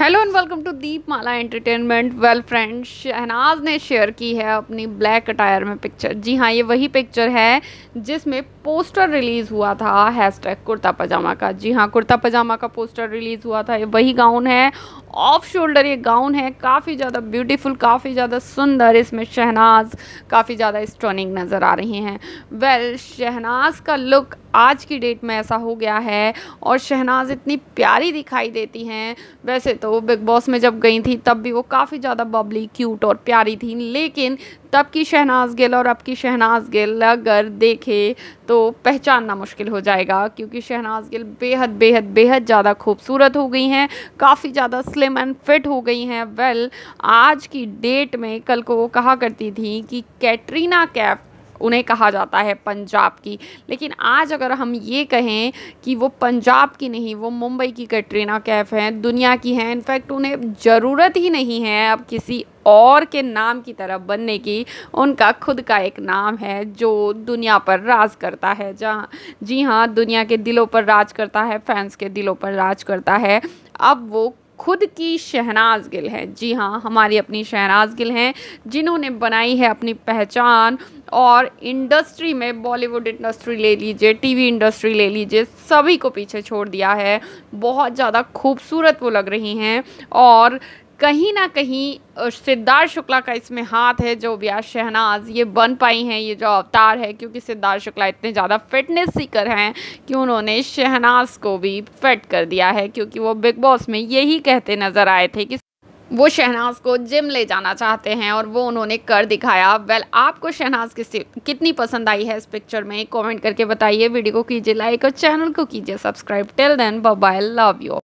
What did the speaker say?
hello and welcome to Deepmala entertainment well friend Shehnaz ने share की है अपनी ब्लैक अटायर में पिक्चर जी हाँ ये वही पिक्चर है जिसमें पोस्टर रिलीज़ हुआ था हैशटैग कुर्ता पजामा का जी हाँ कुर्ता पजामा का पोस्टर रिलीज़ हुआ था ये वही गाउन है ऑफ शोल्डर ये गाउन है काफ़ी ज़्यादा ब्यूटीफुल काफ़ी ज़्यादा सुंदर इसमें शहनाज काफ़ी ज़्यादा स्टोनिंग नज़र आ रही हैं वेल well, शहनाज का लुक आज की डेट में ऐसा हो गया है और शहनाज इतनी प्यारी दिखाई देती हैं वैसे तो बिग बॉस में जब गई थी तब भी वो काफ़ी ज़्यादा बबली क्यूट और प्यारी थी लेकिन तब की शहनाज गिल और अब की शहनाज गिल अगर देखे तो पहचानना मुश्किल हो जाएगा क्योंकि शहनाज गिल बेहद बेहद बेहद ज़्यादा खूबसूरत हो गई हैं काफ़ी ज़्यादा स्लिम एंड फिट हो गई हैं वेल आज की डेट में कल को वो कहा करती थी कि कैटरीना कैफ उन्हें कहा जाता है पंजाब की लेकिन आज अगर हम ये कहें कि वो पंजाब की नहीं वो मुंबई की कैटरीना कैफ हैं दुनिया की हैं इनफैक्ट उन्हें ज़रूरत ही नहीं है अब किसी और के नाम की तरह बनने की उनका खुद का एक नाम है जो दुनिया पर राज करता है जहाँ जी हाँ दुनिया के दिलों पर राज करता है फैंस के दिलों पर राज करता है अब वो खुद की शहनाज गिल हैं जी हाँ हमारी अपनी शहनाज गिल हैं जिन्होंने बनाई है अपनी पहचान और इंडस्ट्री में बॉलीवुड इंडस्ट्री ले लीजिए टीवी इंडस्ट्री ले लीजिए सभी को पीछे छोड़ दिया है बहुत ज़्यादा खूबसूरत वो लग रही हैं और कहीं ना कहीं सिद्धार्थ शुक्ला का इसमें हाथ है जो व्यास शहनाज ये बन पाई हैं ये जो अवतार है क्योंकि सिद्धार्थ शुक्ला इतने ज़्यादा फिटनेस सीकर हैं कि उन्होंने शहनाज को भी फिट कर दिया है क्योंकि वो बिग बॉस में यही कहते नज़र आए थे कि वो शहनाज को जिम ले जाना चाहते हैं और वो उन्होंने कर दिखाया वेल well, आपको शहनाज किसी कितनी पसंद आई है इस पिक्चर में कमेंट करके बताइए वीडियो को कीजिए लाइक और चैनल को कीजिए subscribe till then bye love you